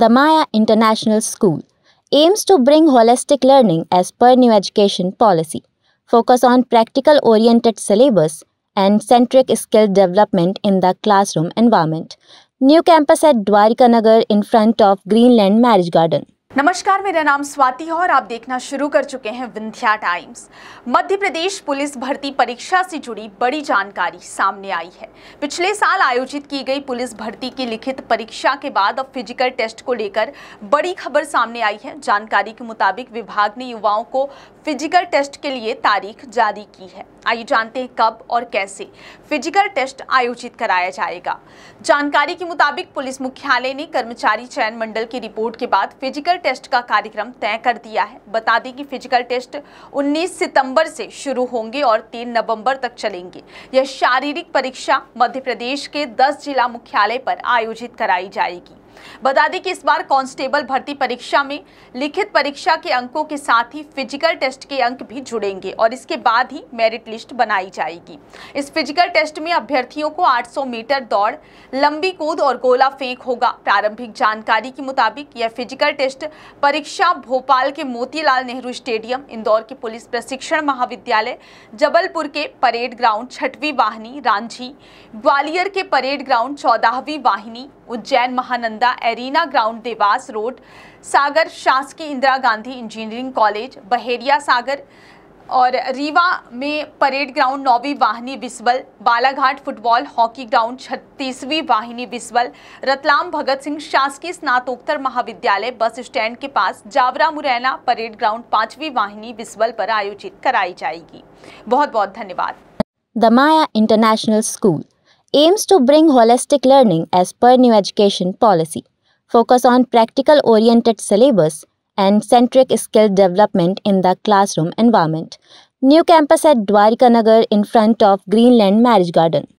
The Maya International School aims to bring holistic learning as per new education policy, focus on practical-oriented syllabus and centric skill development in the classroom environment. New campus at Dwarkanagar in front of Greenland Marriage Garden. नमस्कार मेरा नाम स्वाति है और आप देखना शुरू कर चुके हैं विंध्या टाइम्स मध्य प्रदेश पुलिस भर्ती परीक्षा से जुड़ी बड़ी जानकारी सामने आई है पिछले साल आयोजित की गई पुलिस भर्ती की लिखित परीक्षा के बाद अब फिजिकल टेस्ट को लेकर बड़ी खबर सामने आई है जानकारी के मुताबिक विभाग ने युवाओं को फिजिकल टेस्ट के लिए तारीख जारी की है आइए जानते हैं कब और कैसे फिजिकल टेस्ट आयोजित कराया जाएगा जानकारी के मुताबिक पुलिस मुख्यालय ने कर्मचारी चयन मंडल की रिपोर्ट के बाद फिजिकल टेस्ट का कार्यक्रम तय कर दिया है बता दें कि फिजिकल टेस्ट 19 सितंबर से शुरू होंगे और 3 नवंबर तक चलेंगे यह शारीरिक परीक्षा मध्य प्रदेश के 10 जिला मुख्यालय पर आयोजित कराई जाएगी बता दें कि इस बार कांस्टेबल भर्ती परीक्षा में लिखित परीक्षा के अंकों के साथ ही फिजिकल टेस्ट के अंक भी जुड़ेंगे और इसके बाद ही मेरिट लिस्ट बनाई जाएगी इस फिजिकल टेस्ट में अभ्यर्थियों को 800 मीटर दौड़ लंबी कूद और गोला फेंक होगा प्रारंभिक जानकारी के मुताबिक यह फिजिकल टेस्ट परीक्षा भोपाल के मोतीलाल नेहरू स्टेडियम इंदौर के पुलिस प्रशिक्षण महाविद्यालय जबलपुर के परेड ग्राउंड छठवीं वाहिनी रांझी ग्वालियर के परेड ग्राउंड चौदहवीं वाहिनी Ujjain Mahananda arena ground Dewas road Sagar शासकीय इंदिरा गांधी इंजीनियरिंग कॉलेज बहेरिया सागर और रीवा में परेड ग्राउंड नौवीं वाहिनी बिस्बल बालाघाट फुटबॉल हॉकी ग्राउंड छत्तीसवीं वाहिनी बिस्बल रतलाम भगत सिंह शासकीय स्नातोत्तर महाविद्यालय बस स्टैंड के पास जावरा मुरैना परेड ग्राउंड पांचवी वाहिनी बिस्बल पर आयोजित कराई जाएगी बहुत बहुत धन्यवाद दमाया international school aims to bring holistic learning as per new education policy, focus on practical-oriented syllabus and centric skill development in the classroom environment. New campus at Dwarkanagar in front of Greenland Marriage Garden.